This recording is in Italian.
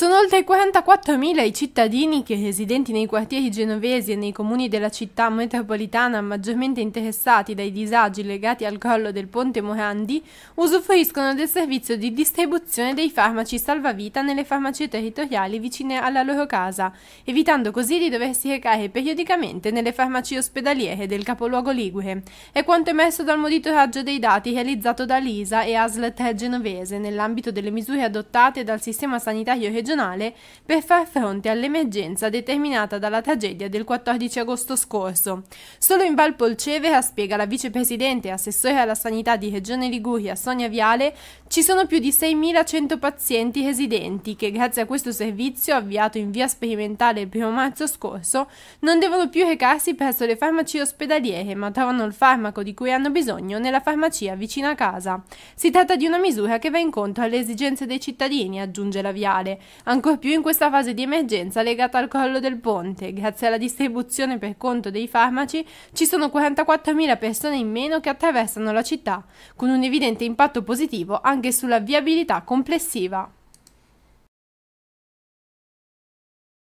Sono oltre 44.000 i cittadini che residenti nei quartieri genovesi e nei comuni della città metropolitana maggiormente interessati dai disagi legati al crollo del ponte Morandi usufruiscono del servizio di distribuzione dei farmaci salvavita nelle farmacie territoriali vicine alla loro casa, evitando così di doversi recare periodicamente nelle farmacie ospedaliere del capoluogo Ligure. È quanto emesso dal monitoraggio dei dati realizzato da Lisa e ASL 3 genovese nell'ambito delle misure adottate dal sistema sanitario regionale regionale per far fronte all'emergenza determinata dalla tragedia del 14 agosto scorso. Solo in Val Polcevera, spiega la vicepresidente e assessore alla sanità di Regione Liguria Sonia Viale, ci sono più di 6.100 pazienti residenti che grazie a questo servizio avviato in via sperimentale il 1 marzo scorso non devono più recarsi presso le farmacie ospedaliere ma trovano il farmaco di cui hanno bisogno nella farmacia vicina a casa. Si tratta di una misura che va incontro alle esigenze dei cittadini, aggiunge la Viale, ancor più in questa fase di emergenza legata al crollo del ponte. Grazie alla distribuzione per conto dei farmaci ci sono 44.000 persone in meno che attraversano la città, con un evidente impatto positivo anche sulla viabilità complessiva.